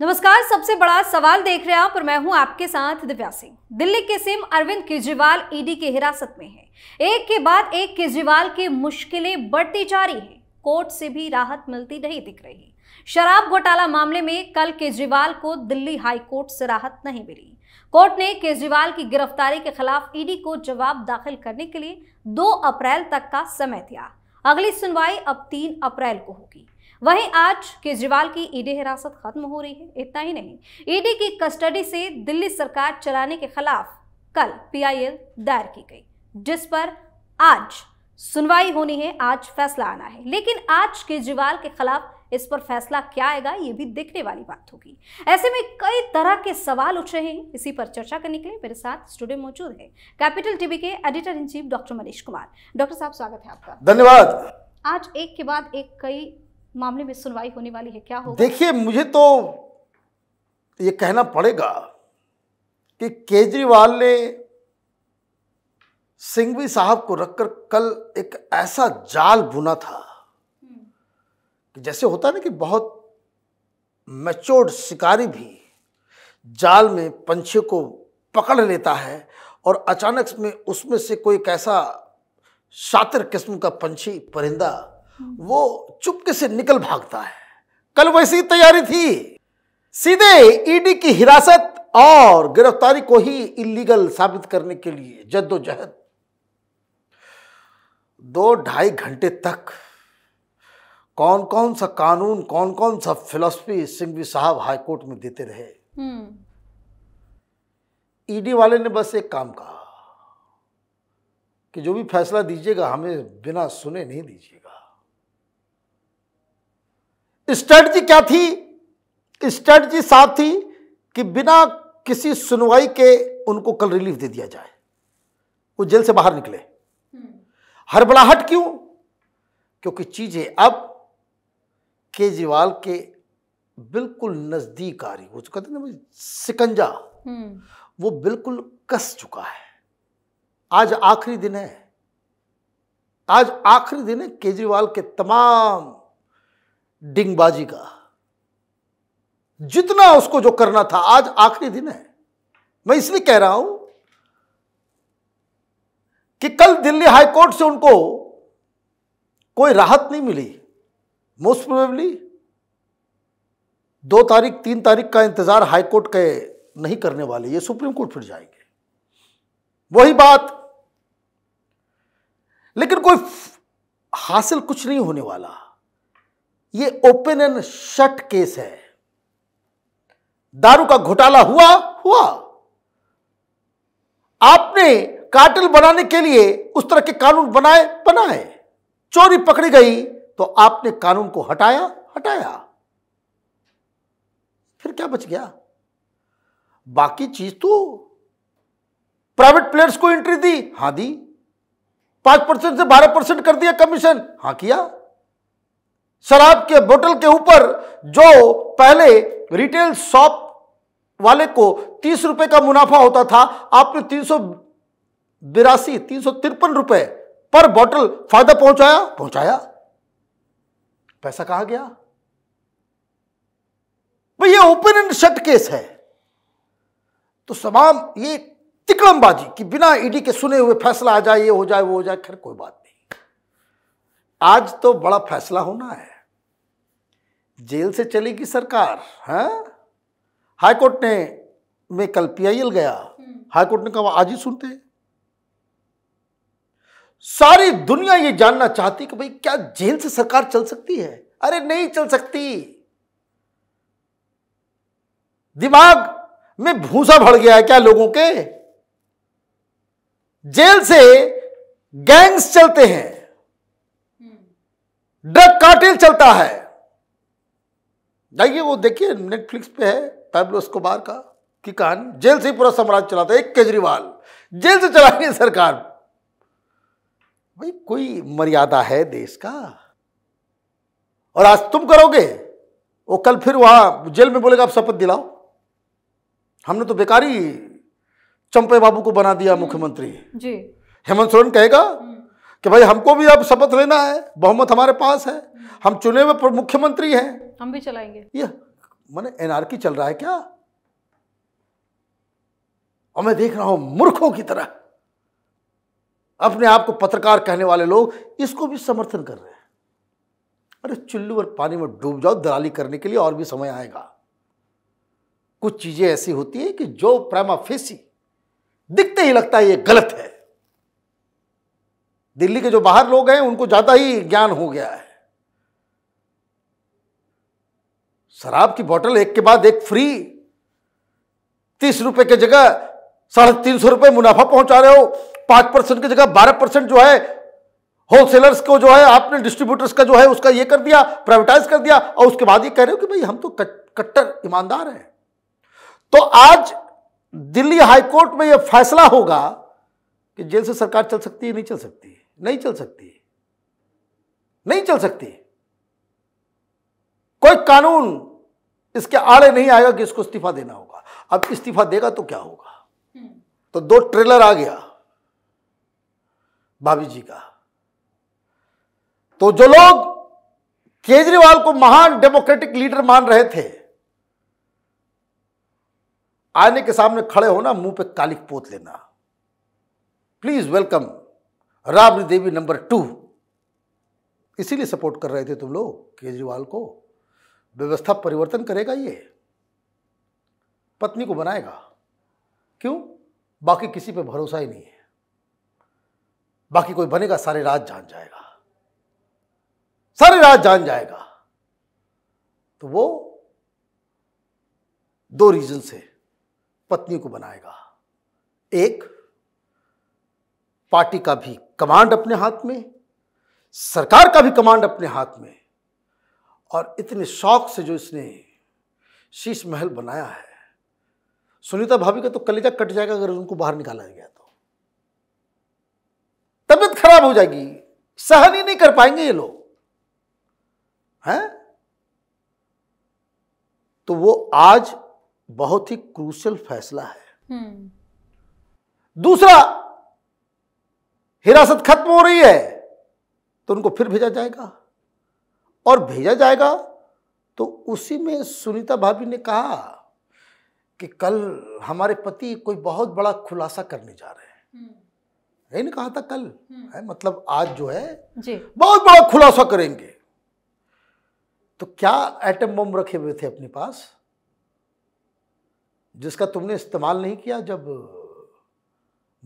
नमस्कार सबसे बड़ा सवाल देख रहे हैं आप और मैं हूं आपके साथ दिव्या सिंह दिल्ली के सिम अरविंद केजरीवाल ईडी के हिरासत में है एक के बाद एक केजरीवाल की के मुश्किलें बढ़ती जा रही हैं कोर्ट से भी राहत मिलती नहीं दिख रही शराब घोटाला मामले में कल केजरीवाल को दिल्ली हाई कोर्ट से राहत नहीं मिली कोर्ट ने केजरीवाल की गिरफ्तारी के खिलाफ ईडी को जवाब दाखिल करने के लिए दो अप्रैल तक का समय दिया अगली सुनवाई अब तीन अप्रैल को होगी वहीं आज केजरीवाल की ईडी हिरासत खत्म हो रही है इतना ही नहीं ईडी की कस्टडी से दिल्ली सरकार चलाने के खिलाफ कल पीआईएल दायर की गई जिस पर आज सुनवाई होनी है आज फैसला आना है लेकिन आज केजरीवाल के खिलाफ इस पर फैसला क्या आएगा ये भी देखने वाली बात होगी ऐसे में कई तरह के सवाल उठ रहे हैं इसी पर चर्चा करने के लिए मेरे साथ स्टूडियो मौजूद है कैपिटल टीवी के editor in chief doctor Manish Kumar doctor साहब स्वागत है आपका धन्यवाद आज एक के बाद एक कई मामले में सुनवाई होने वाली है क्या होगा देखिए मुझे तो ये कहना पड़ेगा कि केजरीवाल ने सिंघवी साहब को रखकर कल एक ऐसा जाल बुना था कि जैसे होता ना कि बहुत मैच्योर्ड शिकारी भी जाल में पंछी को पकड़ लेता है और अचानक में उसमें से कोई कैसा ऐसा शातिर किस्म का पंछी परिंदा वो चुपके से निकल भागता है कल वैसी तैयारी थी सीधे ईडी की हिरासत और गिरफ्तारी को ही इलीगल साबित करने के लिए जद्दोजहद दो ढाई घंटे तक कौन कौन सा कानून कौन कौन सा फिलोसफी सिंघवी साहब हाईकोर्ट में देते रहे हम्म। ईडी वाले ने बस एक काम कहा कि जो भी फैसला दीजिएगा हमें बिना सुने नहीं दीजिएगा स्ट्रेटजी क्या थी स्ट्रेटजी साफ थी कि बिना किसी सुनवाई के उनको कल रिलीफ दे दिया जाए वो जेल से बाहर निकले हम्म। हड़बड़ाहट क्यों क्योंकि चीजें अब केजरीवाल के बिल्कुल नजदीक आ रही वो कहते ना सिकंजा हम्म। वो बिल्कुल कस चुका है आज आखिरी दिन है आज आखिरी दिन है केजरीवाल के तमाम डिंगबाजी का जितना उसको जो करना था आज आखिरी दिन है मैं इसलिए कह रहा हूं कि कल दिल्ली हाईकोर्ट से उनको कोई राहत नहीं मिली मोस्ट प्रोबेबली दो तारीख तीन तारीख का इंतजार हाईकोर्ट के नहीं करने वाले ये सुप्रीम कोर्ट फिर जाएंगे वही बात लेकिन कोई हासिल कुछ नहीं होने वाला ये ओपन एंड शट केस है दारू का घोटाला हुआ हुआ आपने काटल बनाने के लिए उस तरह के कानून बनाए बनाए चोरी पकड़ी गई तो आपने कानून को हटाया हटाया फिर क्या बच गया बाकी चीज तो प्राइवेट प्लेयर्स को एंट्री दी हां दी पांच परसेंट से बारह परसेंट कर दिया कमीशन हां किया शराब के बोतल के ऊपर जो पहले रिटेल शॉप वाले को तीस रुपए का मुनाफा होता था आपने तीन सौ बिरासी तीन सौ तिरपन रुपए पर बोतल फायदा पहुंचाया पहुंचाया पैसा कहा गया भाई ये ओपन एंड शट केस है तो तमाम ये तिकड़मबाजी कि बिना ईडी के सुने हुए फैसला आ जाए ये हो जाए वो हो जाए खैर कोई बात नहीं आज तो बड़ा फैसला होना है जेल से चलेगी सरकार है हाँ? हाईकोर्ट ने में कल पीआईएल गया हम्म। हाईकोर्ट ने कहा आज ही सुनते सारी दुनिया ये जानना चाहती कि भाई क्या जेल से सरकार चल सकती है अरे नहीं चल सकती दिमाग में भूसा भर गया है क्या लोगों के जेल से गैंग्स चलते हैं हम्म। ड्रग कार्टेल चलता है जाइए वो देखिए नेटफ्लिक्स पे है पैब्लो स्कोबार का की कहानी जेल से ही पूरा साम्राज्य चलाता है एक केजरीवाल जेल से चला रही सरकार भाई कोई मर्यादा है देश का और आज तुम करोगे वो कल फिर वहां जेल में बोलेगा आप शपथ दिलाओ हमने तो बेकारी चंपे बाबू को बना दिया मुख्यमंत्री हम्म, जी हेमंत सोरेन कहेगा हम्म। कि भाई हमको भी अब शपथ लेना है बहुमत हमारे पास है हम चुने हुए मुख्यमंत्री हैं हम भी चलाएंगे ये मैंने एनआरकी चल रहा है क्या और मैं देख रहा हूं मूर्खों की तरह अपने आप को पत्रकार कहने वाले लोग इसको भी समर्थन कर रहे हैं अरे चुल्लू और पानी में डूब जाओ दलाली करने के लिए और भी समय आएगा कुछ चीजें ऐसी होती है कि जो प्रेमा फेसी दिखते ही लगता है ये गलत है दिल्ली के जो बाहर लोग हैं उनको ज्यादा ही ज्ञान हो गया है शराब की बोतल एक के बाद एक फ्री तीस रुपए की जगह साढ़े तीन सौ रुपए मुनाफा पहुंचा रहे हो पांच परसेंट की जगह बारह परसेंट जो है होलसेलर्स को जो है आपने डिस्ट्रीब्यूटर्स का जो है उसका ये कर दिया प्राइवेटाइज कर दिया और उसके बाद ये कह रहे हो कि भाई हम तो कट्टर ईमानदार हैं तो आज दिल्ली हाईकोर्ट में यह फैसला होगा कि जेल से सरकार चल सकती है नहीं चल सकती नहीं चल सकती नहीं चल सकती कोई कानून इसके आड़े नहीं आएगा कि इसको इस्तीफा देना होगा अब इस्तीफा देगा तो क्या होगा हम्म। तो दो ट्रेलर आ गया भाभी जी का तो जो लोग केजरीवाल को महान डेमोक्रेटिक लीडर मान रहे थे आईने के सामने खड़े होना मुंह पे कालिक पोत लेना please welcome Rabri Devi number two इसीलिए सपोर्ट कर रहे थे तुम लोग केजरीवाल को व्यवस्था परिवर्तन करेगा ये पत्नी को बनाएगा क्यों बाकी किसी पे भरोसा ही नहीं है बाकी कोई बनेगा सारे राज जान जाएगा सारे राज जान जाएगा तो वो दो रीजन से पत्नी को बनाएगा एक पार्टी का भी कमांड अपने हाथ में सरकार का भी कमांड अपने हाथ में और इतने शौक से जो इसने शीश महल बनाया है सुनीता भाभी का तो कलेजा कट जाएगा अगर उनको बाहर निकाला गया तो तबीयत खराब हो जाएगी सहन ही नहीं कर पाएंगे ये लोग हैं तो वो आज बहुत ही क्रूशल फैसला है हम्म। दूसरा हिरासत खत्म हो रही है तो उनको फिर भेजा जाएगा और भेजा जाएगा तो उसी में सुनीता भाभी ने कहा कि कल हमारे पति कोई बहुत बड़ा खुलासा करने जा रहे हैं हम्म। नहीं कहा था कल हम्म। है मतलब आज जो है जी। बहुत बड़ा खुलासा करेंगे तो क्या एटम बम रखे हुए थे अपने पास जिसका तुमने इस्तेमाल नहीं किया जब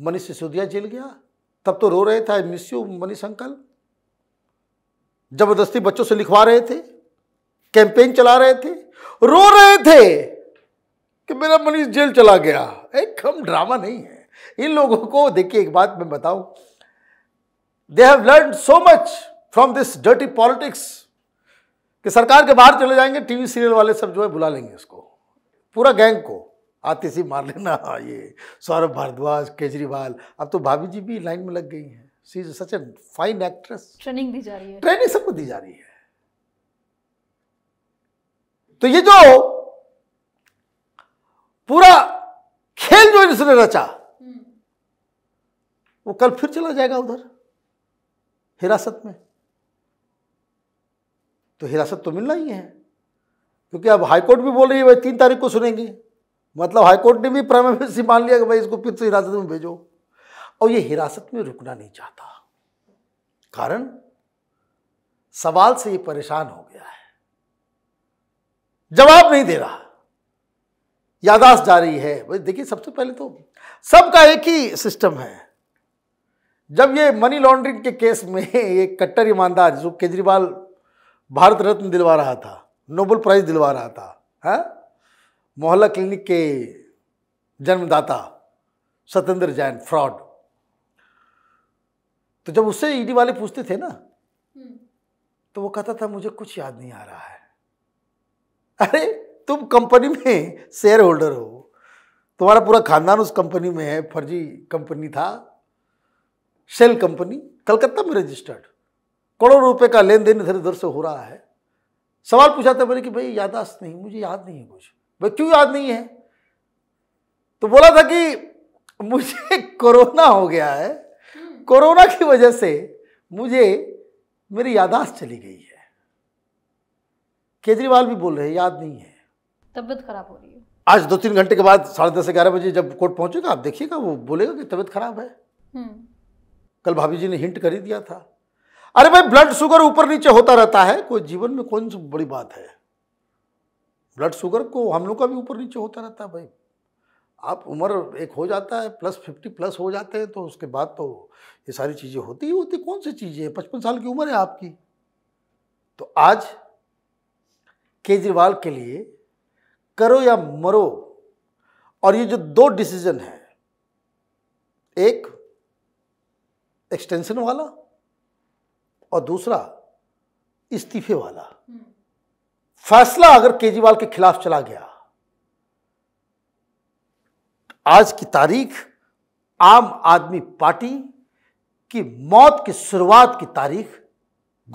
मनीष सिसोदिया जेल गया तब तो रो रहे थे मिस यू मनीष अंकल जबरदस्ती बच्चों से लिखवा रहे थे कैंपेन चला रहे थे रो रहे थे कि मेरा मनीष जेल चला गया एक हम ड्रामा नहीं है इन लोगों को देखिए एक बात मैं बताऊं they have learn so much from this dirty politics कि सरकार के बाहर चले जाएंगे टीवी सीरियल वाले सब जो है बुला लेंगे उसको पूरा गैंग को आतिशी मार लेना ये सौरभ भारद्वाज केजरीवाल अब तो भाभी जी भी लाइन में लग गई हैं she is such a fine actress training दी जा रही है ट्रेनिंग सबको दी जा रही है तो ये जो पूरा खेल जो इसने रचा वो कल फिर चला जाएगा उधर हिरासत में तो हिरासत तो मिलना ही है क्योंकि अब हाईकोर्ट भी बोल रही है भाई तीन तारीख को सुनेंगे मतलब हाईकोर्ट ने भी प्राइम मान लिया कि भाई इसको फिर से हिरासत में भेजो और ये हिरासत में रुकना नहीं चाहता कारण सवाल से ये परेशान हो गया है जवाब नहीं दे रहा यादाश्त जा रही है भाई देखिए सबसे पहले तो सबका एक ही सिस्टम है जब ये मनी लॉन्ड्रिंग के केस में ये कट्टर ईमानदार जो केजरीवाल भारत रत्न दिलवा रहा था नोबल प्राइज दिलवा रहा था है हाँ? मोहल्ला क्लिनिक के जन्मदाता सत्येंद्र जैन फ्रॉड तो जब उससे ईडी वाले पूछते थे ना हम्म। तो वो कहता था मुझे कुछ याद नहीं आ रहा है अरे तुम कंपनी में शेयर होल्डर हो तुम्हारा पूरा खानदान उस कंपनी में है फर्जी कंपनी था शेल कंपनी कलकत्ता में रजिस्टर्ड करोड़ों रुपए का लेन देन इधर उधर से हो रहा है सवाल पूछा था मैंने कि भाई यादाश्त नहीं मुझे याद नहीं है कुछ भाई क्यों याद नहीं है तो बोला था कि मुझे कोरोना हो गया है कोरोना की वजह से मुझे मेरी यादाश्त चली गई है केजरीवाल भी बोल रहे हैं याद नहीं है तबियत खराब हो रही है आज दो तीन घंटे के बाद साढ़े दस ग्यारह बजे जब कोर्ट पहुंचेगा आप देखिएगा वो बोलेगा कि तबियत खराब है हम्म। कल भाभी जी ने हिंट कर ही दिया था अरे भाई ब्लड शुगर ऊपर नीचे होता रहता है कोई जीवन में कौन सी बड़ी बात है ब्लड शुगर को हम लोग का भी ऊपर नीचे होता रहता है भाई आप उम्र एक हो जाता है प्लस फिफ्टी प्लस हो जाते हैं तो उसके बाद तो ये सारी चीज़ें होती ही होती कौन सी चीज़ें पचपन साल की उम्र है आपकी तो आज केजरीवाल के लिए करो या मरो और ये जो दो डिसीजन है एक एक्सटेंशन वाला और दूसरा इस्तीफे वाला हम्म। फैसला अगर केजरीवाल के खिलाफ चला गया आज की तारीख आम आदमी पार्टी की मौत की शुरुआत की तारीख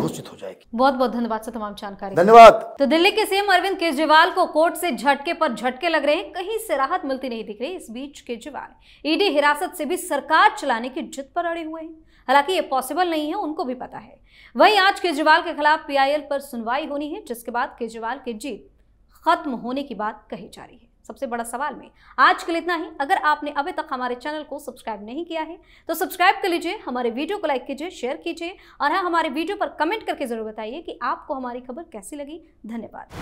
घोषित हो जाएगी बहुत बहुत धन्यवाद सर तमाम जानकारी धन्यवाद तो दिल्ली के सीएम अरविंद केजरीवाल को कोर्ट से झटके पर झटके लग रहे हैं कहीं से राहत मिलती नहीं दिख रही इस बीच केजरीवाल ईडी हिरासत से भी सरकार चलाने की जिद पर अड़े हुए हैं हालांकि ये पॉसिबल नहीं है उनको भी पता है वही आज केजरीवाल के खिलाफ पीआईएल पर सुनवाई होनी है जिसके बाद केजरीवाल की जीत खत्म होने की बात कही जा रही है सबसे बड़ा सवाल में आज के लिए इतना ही अगर आपने अभी तक हमारे चैनल को सब्सक्राइब नहीं किया है तो सब्सक्राइब कर लीजिए हमारे वीडियो को लाइक कीजिए शेयर कीजिए और हाँ हमारे वीडियो पर कमेंट करके ज़रूर बताइए कि आपको हमारी खबर कैसी लगी धन्यवाद